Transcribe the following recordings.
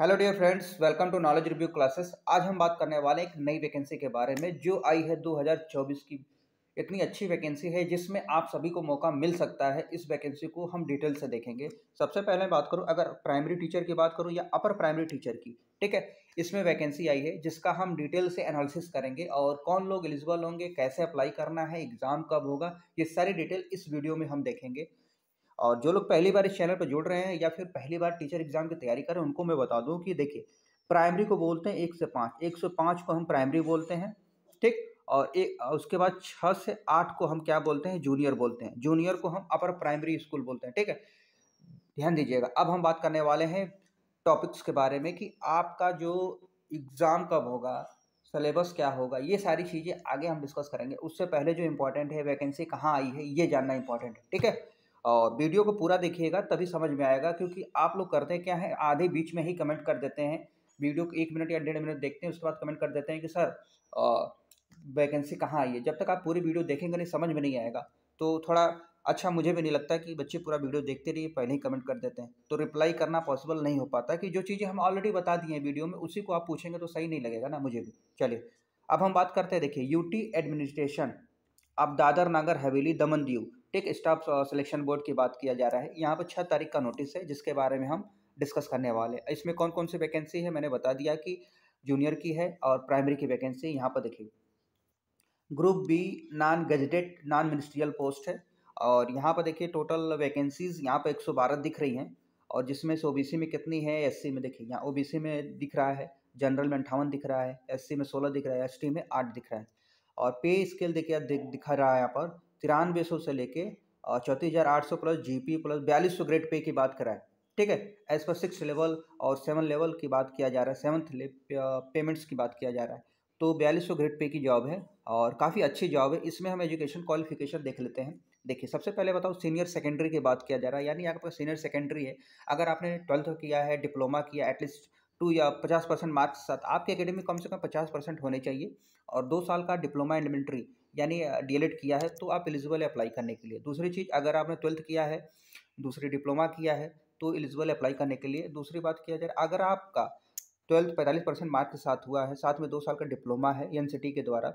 hello dear friends welcome to knowledge review classes आज हम बात करने वाले एक नई वैकेंसी के बारे में जो आई है 2024 की इतनी अच्छी वैकेंसी है जिसमें आप सभी को मौका मिल सकता है इस वैकेंसी को हम डिटेल से देखेंगे सबसे पहले बात करूँ अगर प्राइमरी टीचर की बात करूँ या अपर प्राइमरी टीचर की ठीक है इसमें वैकेंसी आई है जिसका हम डिटेल से एनालिसिस करेंगे और कौन लोग एलिजिबल होंगे कैसे अप्लाई करना है एग्ज़ाम कब होगा ये सारी डिटेल इस वीडियो में हम देखेंगे और जो लोग पहली बार इस चैनल पर जुड़ रहे हैं या फिर पहली बार टीचर एग्जाम की तैयारी कर रहे हैं उनको मैं बता दूं कि देखिए प्राइमरी को बोलते हैं एक से पाँच एक से पाँच को हम प्राइमरी बोलते हैं ठीक और एक उसके बाद छः से आठ को हम क्या बोलते हैं जूनियर बोलते हैं जूनियर को हम अपर प्राइमरी स्कूल बोलते हैं ठीक है ध्यान दीजिएगा अब हम बात करने वाले हैं टॉपिक्स के बारे में कि आपका जो एग्ज़ाम कब होगा सलेबस क्या होगा ये सारी चीज़ें आगे हम डिस्कस करेंगे उससे पहले जो इम्पोर्टेंट है वैकेंसी कहाँ आई है ये जानना इम्पोर्टेंट है ठीक है और वीडियो को पूरा देखिएगा तभी समझ में आएगा क्योंकि आप लोग करते क्या है आधे बीच में ही कमेंट कर देते हैं वीडियो को एक मिनट या डेढ़ मिनट देखते हैं उसके बाद कमेंट कर देते हैं कि सर वैकेंसी कहाँ आई है जब तक आप पूरी वीडियो देखेंगे नहीं समझ में नहीं आएगा तो थोड़ा अच्छा मुझे भी नहीं लगता कि बच्चे पूरा वीडियो देखते रहिए पहले ही कमेंट कर देते हैं तो रिप्लाई करना पॉसिबल नहीं हो पाता कि जो चीज़ें हम ऑलरेडी बता दी हैं वीडियो में उसी को आप पूछेंगे तो सही नहीं लगेगा ना मुझे भी चलिए अब हम बात करते हैं देखिए यूटी एडमिनिस्ट्रेशन अब दादर नागर हवेली दमन दीव टेक स्टाफ सिलेक्शन बोर्ड की बात किया जा रहा है यहाँ पर छः तारीख का नोटिस है जिसके बारे में हम डिस्कस करने वाले हैं इसमें कौन कौन सी वैकेंसी है मैंने बता दिया कि जूनियर की है और प्राइमरी की वैकेंसी यहाँ पर देखिए group B non gazetted non ministerial post है और यहाँ पर देखिए टोटल वैकेंसीज़ यहाँ पर एक दिख रही हैं और जिसमें से ओबीसी में कितनी है एससी में देखिए यहाँ ओबीसी में दिख रहा है जनरल में अंठावन दिख रहा है एससी में सोलह दिख रहा है एसटी में आठ दिख रहा है और पे स्केल देखिए दिख, दिखा रहा है यहाँ पर तिरानवे सौ से लेके चौंतीस हज़ार आठ सौ प्लस जीपी प्लस बयालीस सौ ग्रेड पे की बात कराए ठीक है एज पर सिक्स लेवल और सेवन लेवल की बात किया जा रहा है सेवन्थ पेमेंट्स की बात किया जा रहा है तो बयालीस सौ ग्रेड पे की जॉब है और काफ़ी अच्छी जॉब है इसमें हम एजुकेशन क्वालिफिकेशन देख लेते हैं देखिए सबसे पहले बताओ सीनियर सेकेंडरी की बात किया जा रहा है यानी आपका सीनियर सेकेंडरी है अगर आपने ट्वेल्थ किया है डिप्लोमा किया एटलीस्ट टू या पचास परसेंट मार्क्स साथ आपकी अकेडमी कम से कम पचास परसेंट होने चाहिए और दो साल का डिप्लोमा एंड मिलिट्री यानी डी किया है तो आप एलिजिबल है अप्लाई करने के लिए दूसरी चीज़ अगर आपने ट्वेल्थ किया है दूसरी डिप्लोमा किया है तो एलिजिबल अप्लाई करने के लिए दूसरी बात किया जाए अगर आपका ट्वेल्थ पैंतालीस परसेंट मार्क के साथ हुआ है साथ में दो साल का डिप्लोमा है एन के द्वारा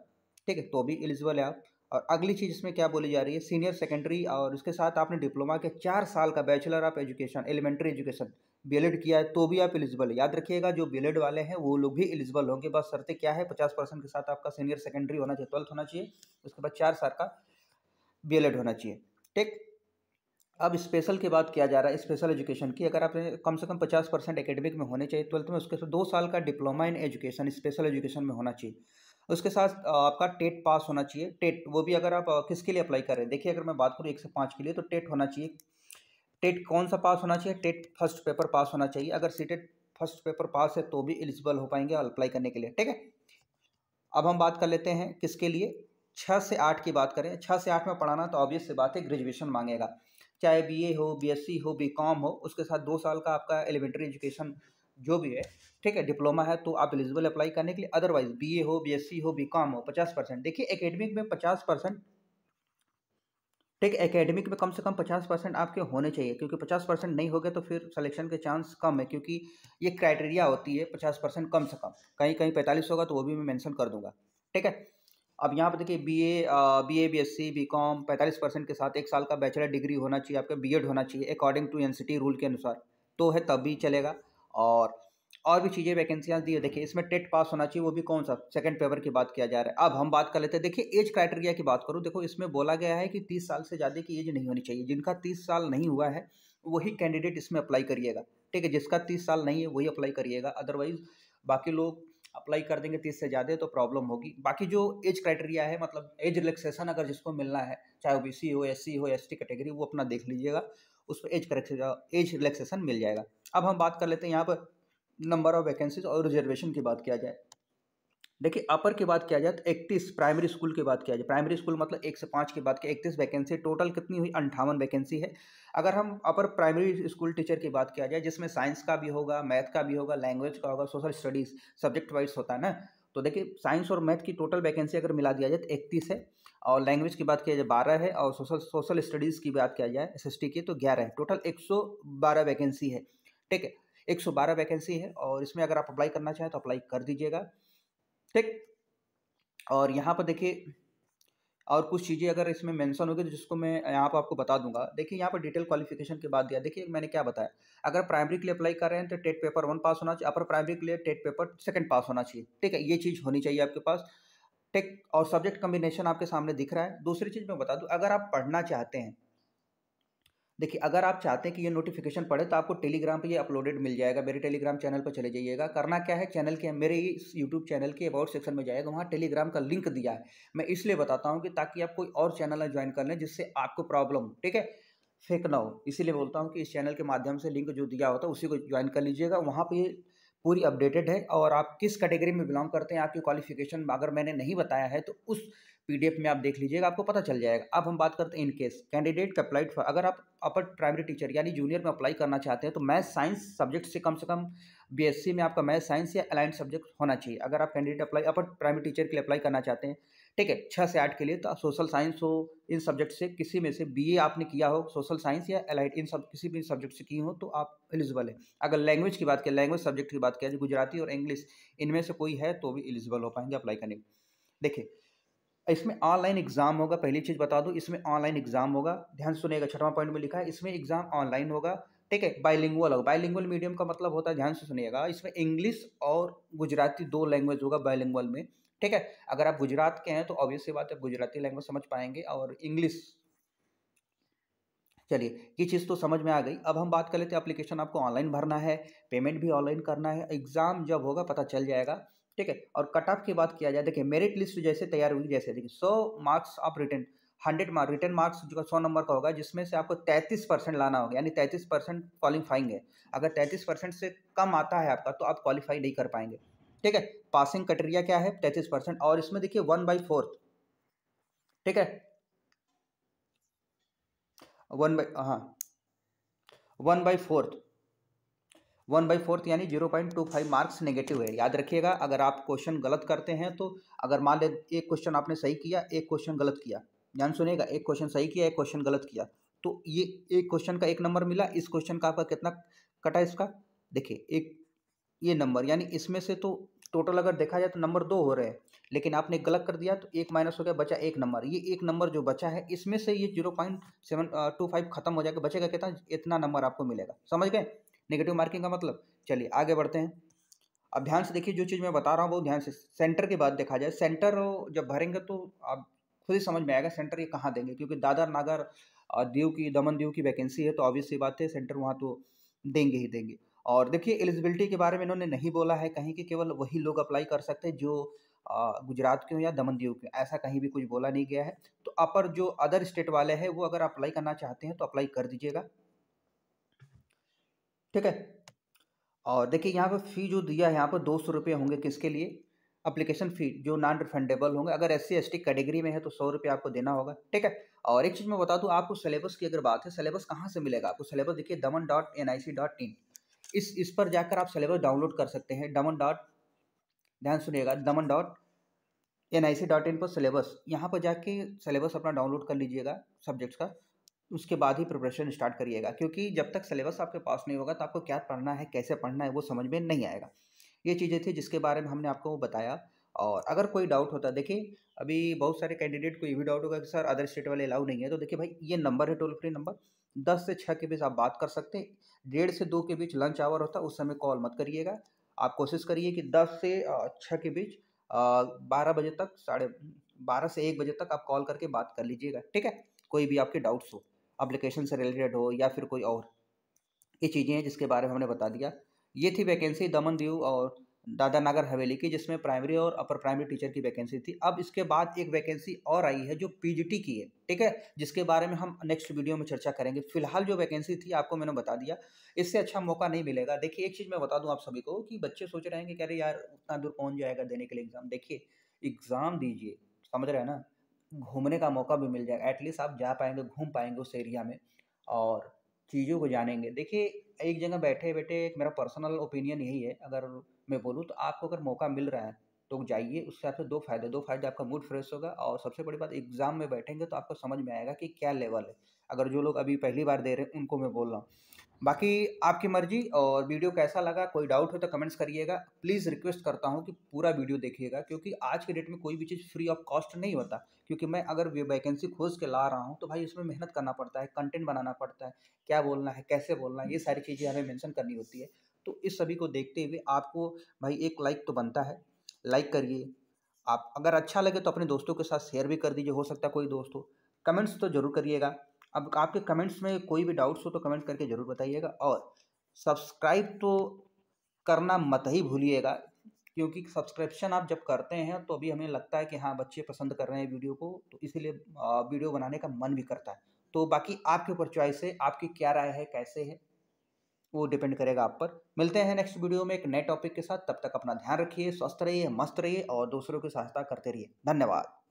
ठीक है तो भी एलिजिबल है आप और अगली चीज़ इसमें क्या बोली जा रही है सीनियर सेकेंडरी और उसके साथ आपने डिप्लोमा के चार साल का bachelor of education elementary education B किया है तो भी आप एलिजिबल याद रखिएगा जो बी वाले हैं वो लोग भी एलिजिबल होंगे बस शर्ते क्या है पचास परसेंट के साथ आपका सीनियर सेकेंडरी होना चाहिए ट्वेल्थ होना चाहिए उसके बाद चार साल का बी होना चाहिए ठीक अब स्पेशल की बात किया जा रहा है स्पेशल एजुकेशन की अगर आपने कम से कम पचास परसेंट एकेडमिक में होने चाहिए ट्वेल्थ में उसके साथ दो साल का diploma in education special education में होना चाहिए उसके साथ आपका टेट पास होना चाहिए टेट वो भी अगर आप किसके लिए अप्लाई कर रहे हैं देखिए अगर मैं बात करूँ एक से पाँच के लिए तो टेट होना चाहिए टेट कौन सा पास होना चाहिए टेट फर्स्ट पेपर पास होना चाहिए अगर C TET first paper pass है तो भी एलिजिबल हो पाएंगे अप्लाई करने के लिए ठीक है अब हम बात कर लेते हैं किसके लिए छः से आठ की बात करें छः से आठ में पढ़ाना तो ऑब्वियस सी बात है ग्रेजुएशन मांगेगा चाहे बीए हो बीएससी हो बीकॉम हो उसके साथ दो साल का आपका एलिमेंट्री एजुकेशन जो भी है ठीक है डिप्लोमा है तो आप एलिजिबल अप्लाई करने के लिए अदरवाइज बीए हो बीएससी हो बीकॉम हो पचास परसेंट देखिए एकेडमिक में पचास परसेंट ठीक है एकेडमिक में कम से कम पचास परसेंट आपके होने चाहिए क्योंकि पचास परसेंट नहीं हो गए तो फिर सिलेक्शन के चांस कम है क्योंकि ये क्राइटेरिया होती है पचास परसेंट कम से कम कहीं कहीं पैंतालीस होगा तो वो भी मैं मैंशन कर दूंगा ठीक है अब यहाँ पर देखिए B A B A B S C B com पैंतालीस परसेंट के साथ एक साल का बैचलर डिग्री होना चाहिए आपका बी एड होना चाहिए according to N C T rule के अनुसार तो है तब भी चलेगा और और भी चीज़ें वैकेंसियाँ दी है देखिए इसमें टेट पास होना चाहिए वो भी कौन सा सेकंड पेपर की बात किया जा रहा है अब हम बात कर लेते हैं देखिए एज क्राइटेरिया की बात करूँ देखो इसमें बोला गया है कि तीस साल से ज़्यादा की एज नहीं होनी चाहिए जिनका तीस साल नहीं हुआ है वही कैंडिडेट इसमें अप्लाई करिएगा ठीक है जिसका तीस साल नहीं है वही अप्लाई करिएगा अदरवाइज बाकी लोग अप्लाई कर देंगे तीस से ज़्यादा तो प्रॉब्लम होगी बाकी जो एज क्राइटेरिया है मतलब एज रिलैक्सेशन अगर जिसको मिलना है चाहे ओ बी सी हो एस सी हो एस टी कैटेगरी वो अपना देख लीजिएगा उस पर एज करेक्शन एज रिलैक्सेशन मिल जाएगा अब हम बात कर लेते हैं यहाँ पर नंबर ऑफ वैकेंसीज और रिजर्वेशन की बात किया जाए देखिए अपर की बात किया जाए तो इकतीस प्राइमरी स्कूल की बात किया जाए प्राइमरी स्कूल मतलब एक से पाँच की बात की इकतीस वैकेंसी टोटल कितनी हुई अंठावन वैकेंसी है अगर हम अपर प्राइमरी स्कूल टीचर की बात किया जाए जिसमें साइंस का भी होगा मैथ का भी होगा लैंग्वेज का होगा सोशल स्टडीज़ सब्जेक्ट वाइज होता है ना तो देखिए साइंस और मैथ की टोटल वैकेंसी अगर मिला दिया जाए तो इकतीस है और लैंग्वेज की बात किया जाए बारह है और सोशल सोशल स्टडीज़ की बात किया जाए एस की तो ग्यारह है टोटल एक वैकेंसी है ठीक है एक सौ बारह वैकेंसी है और इसमें अगर आप अप्लाई करना चाहें तो अप्लाई कर दीजिएगा ठीक और यहाँ पर देखिए और कुछ चीज़ें अगर इसमें मेंशन होगी तो जिसको मैं यहाँ पर आपको बता दूंगा देखिए यहाँ पर डिटेल क्वालिफिकेशन के बाद दिया देखिए मैंने क्या बताया अगर प्राइमरी के लिए अप्लाई कर रहे हैं तो टेट पेपर वन पास होना चाहिए अपर प्राइमरी के लिए टेट पेपर सेकंड पास होना चाहिए ठीक है ये चीज़ होनी चाहिए आपके पास टेक और सब्जेक्ट कम्बिनेशन आपके सामने दिख रहा है दूसरी चीज़ मैं बता दूँ अगर आप पढ़ना चाहते हैं देखिए अगर आप चाहते हैं कि ये नोटिफिकेशन पड़े तो आपको टेलीग्राम पे ये अपलोडेड मिल जाएगा मेरे टेलीग्राम चैनल पर चले जाइएगा करना क्या है चैनल के मेरे इस यूट्यूब चैनल के अबाउट सेक्शन में जाएगा वहाँ टेलीग्राम का लिंक दिया है मैं इसलिए बताता हूँ कि ताकि आप कोई और चैनल ज्वाइन कर लें जिससे आपको प्रॉब्लम ठीक है फेंक ना हो इसीलिए बोलता हूँ कि इस चैनल के माध्यम से लिंक जो दिया होता है उसी को ज्वाइन कर लीजिएगा वहाँ पर पूरी अपडेटेड है और आप किस कैटेगरी में बिलोंग करते हैं आपकी क्वालिफिकेशन अगर मैंने नहीं बताया है तो उस पीडीएफ में आप देख लीजिएगा आपको पता चल जाएगा अब हम बात करते हैं इन केस कैंडिडेट का अप्लाइड फॉर अगर आप अपर प्राइमरी टीचर यानी जूनियर में अप्लाई करना चाहते हैं तो मैथ साइंस सब्जेक्ट से कम से कम बीएससी में आपका मैथ साइंस या अलाइंट सब्जेक्ट होना चाहिए अगर आप candidate apply upper primary teacher के लिए अप्लाई करना चाहते हैं ठीक है छः से आठ के लिए तो आप सोशल साइंस हो इन सब्जेक्ट से किसी में से बीए आपने किया हो सोशल साइंस या एलाइट इन सब किसी भी सब्जेक्ट से की हो तो आप एलिजिबल है अगर लैंग्वेज की बात करें लैंग्वेज सब्जेक्ट की बात करें गुजराती और इंग्लिश इनमें से कोई है तो भी एलिजिबल हो पाएंगे अप्लाई करने देखिए इसमें ऑनलाइन एग्जाम होगा पहली चीज़ बता दूँ इसमें ऑनलाइन एग्जाम होगा ध्यान सुनेगा छठवां पॉइंट में लिखा है इसमें एग्जाम ऑनलाइन होगा ठीक है बाइलिंगुअल होगा बाइलिंगुअल मीडियम का मतलब होता है ध्यान से सुनिएगा इसमें इंग्लिश और गुजराती दो लैंग्वेज होगा बाइलिंगुअल में ठीक है अगर आप गुजरात के हैं तो ऑब्वियस बात है गुजराती लैंग्वेज समझ पाएंगे और इंग्लिश चलिए ये चीज़ तो समझ में आ गई अब हम बात कर लेते हैं एप्लीकेशन आपको ऑनलाइन भरना है पेमेंट भी ऑनलाइन करना है एग्ज़ाम जब होगा पता चल जाएगा ठीक है और कट ऑफ की बात किया जाए देखिए मेरिट लिस्ट जैसे तैयार हुई जैसे देखिए सौ मार्क्स आप written hundred mark written marks जो सौ नंबर का होगा जिसमें से आपको तैंतीस परसेंट लाना होगा यानी तैंतीस परसेंट क्वालिफाइंग है अगर तैंतीस परसेंट से कम आता है आपका तो आप क्वालिफाई नहीं कर पाएंगे ठीक है पासिंग क्राइटेरिया क्या है तैतीस परसेंट और इसमें देखिए वन बाई फोर्थ ठीक है वन बाई हाँ one by fourth one by fourth यानी zero point two five marks negative है याद रखिएगा अगर आप क्वेश्चन गलत करते हैं तो अगर मान ले एक क्वेश्चन आपने सही किया एक क्वेश्चन गलत किया ध्यान सुनेगा एक क्वेश्चन सही किया एक क्वेश्चन गलत किया तो ये एक क्वेश्चन का एक नंबर मिला इस क्वेश्चन का आपका कितना कटा इसका देखिए एक ये नंबर यानी इसमें से तो टोटल अगर देखा जाए तो नंबर दो हो रहे हैं लेकिन आपने गलत कर दिया तो एक माइनस हो गया बचा एक नंबर ये एक नंबर जो बचा है इसमें से ये zero point seven two five खत्म हो जाएगा बचेगा कितना इतना नंबर आपको मिलेगा समझ गए नेगेटिव मार्किंग का मतलब चलिए आगे बढ़ते हैं अब ध्यान से देखिए जो चीज़ मैं बता रहा हूँ वो ध्यान से सेंटर के बाद देखा जाए सेंटर जब भरेंगे तो आप खुद ही समझ में आएगा सेंटर ये कहाँ देंगे क्योंकि दादर नागर दीव की दमन दीव की वैकेंसी है तो ऑब्वियस बात है सेंटर वहाँ तो देंगे ही देंगे और देखिए एलिजिबिलिटी के बारे में इन्होंने नहीं बोला है कहीं कि केवल वही लोग अप्लाई कर सकते हैं जो गुजरात के हों या दमन दीव के ऐसा कहीं भी कुछ बोला नहीं गया है तो अपर जो अदर स्टेट वाले हैं वो अगर अप्लाई करना चाहते हैं तो अप्लाई कर दीजिएगा ठीक है और देखिए यहाँ पर फ़ी जो दिया है यहाँ पर दो सौ रुपये होंगे किसके लिए अप्लीकेशन फ़ी जो नॉन रिफंडेबल होंगे अगर S C S T category में है तो सौ रुपये आपको देना होगा ठीक है और एक चीज़ मैं बता दूँ आपको सिलेबस की अगर बात है सिलेबस कहाँ से मिलेगा आपको सिलेबस देखिए Daman dot N I C dot in इस इस पर जाकर आप सिलेबस डाउनलोड कर सकते हैं दमन डॉट ध्यान सुनिएगा Daman dot N I C dot in पर सिलेबस यहाँ पर जाके सिलेबस अपना डाउनलोड कर लीजिएगा सब्जेक्ट्स का उसके बाद ही प्रिपरेशन स्टार्ट करिएगा क्योंकि जब तक सिलेबस आपके पास नहीं होगा तो आपको क्या पढ़ना है कैसे पढ़ना है वो समझ में नहीं आएगा ये चीज़ें थी जिसके बारे में हमने आपको बताया और अगर कोई डाउट होता देखिए अभी बहुत सारे कैंडिडेट को ये भी डाउट होगा कि सर अदर स्टेट वाले अलाउ नहीं है तो देखिए भाई ये नंबर है टोल फ्री नंबर दस से छः के बीच आप बात कर सकते हैं डेढ़ से दो के बीच लंच आवर होता है उस समय कॉल मत करिएगा आप कोशिश करिए कि दस से छः के बीच बारह बजे तक साढ़े बारह से एक बजे तक आप कॉल करके बात कर लीजिएगा ठीक है कोई भी आपके डाउट्स हो अप्लीकेशन से रिलेटेड हो या फिर कोई और ये चीज़ें हैं जिसके बारे में हमने बता दिया ये थी वैकेंसी दमन दीव और दादा नगर हवेली की जिसमें प्राइमरी और अपर प्राइमरी टीचर की वैकेंसी थी अब इसके बाद एक वैकेंसी और आई है जो पीजीटी की है ठीक है जिसके बारे में हम नेक्स्ट वीडियो में चर्चा करेंगे फिलहाल जो वैकेंसी थी आपको मैंने बता दिया इससे अच्छा मौका नहीं मिलेगा देखिए एक चीज़ मैं बता दूँ आप सभी को कि बच्चे सोच रहे हैं कि कह रहे यार उतना दूर कौन जाएगा देने के लिए एग्ज़ाम देखिए एग्ज़ाम दीजिए समझ रहे हैं ना घूमने का मौका भी मिल जाएगा एटलीस्ट आप जा पाएंगे घूम पाएंगे उस एरिया में और चीज़ों को जानेंगे देखिए एक जगह बैठे बैठे एक मेरा पर्सनल ओपिनियन यही है अगर मैं बोलूँ तो आपको अगर मौका मिल रहा है तो जाइए उससे आपसे दो फायदे दो फायदे आपका मूड फ्रेश होगा और सबसे बड़ी बात एग्जाम में बैठेंगे तो आपको समझ में आएगा कि क्या लेवल है अगर जो लोग अभी पहली बार दे रहे हैं उनको मैं बोल रहा हूँ बाकी आपकी मर्जी और वीडियो कैसा लगा कोई डाउट हो तो कमेंट्स करिएगा प्लीज़ रिक्वेस्ट करता हूँ कि पूरा वीडियो देखिएगा क्योंकि आज के डेट में कोई भी चीज़ फ्री ऑफ कॉस्ट नहीं होता क्योंकि मैं अगर वैकेंसी खोज के ला रहा हूँ तो भाई उसमें मेहनत करना पड़ता है कंटेंट बनाना पड़ता है क्या बोलना है कैसे बोलना है ये सारी चीज़ें हमें मैंशन करनी होती है तो इस सभी को देखते हुए आपको भाई एक लाइक तो बनता है लाइक करिए आप अगर अच्छा लगे तो अपने दोस्तों के साथ शेयर भी कर दीजिए हो सकता है कोई दोस्त हो कमेंट्स तो ज़रूर करिएगा अब आपके कमेंट्स में कोई भी डाउट्स हो तो कमेंट करके ज़रूर बताइएगा और सब्सक्राइब तो करना मत ही भूलिएगा क्योंकि सब्सक्रिप्शन आप जब करते हैं तो अभी हमें लगता है कि हाँ बच्चे पसंद कर रहे हैं वीडियो को तो इसीलिए वीडियो बनाने का मन भी करता है तो बाकी आपके ऊपर चॉइस है आपकी क्या राय है कैसे है वो डिपेंड करेगा आप पर मिलते हैं नेक्स्ट वीडियो में एक नए टॉपिक के साथ तब तक अपना ध्यान रखिए स्वस्थ रहिए मस्त रहिए और दूसरों की सहायता करते रहिए धन्यवाद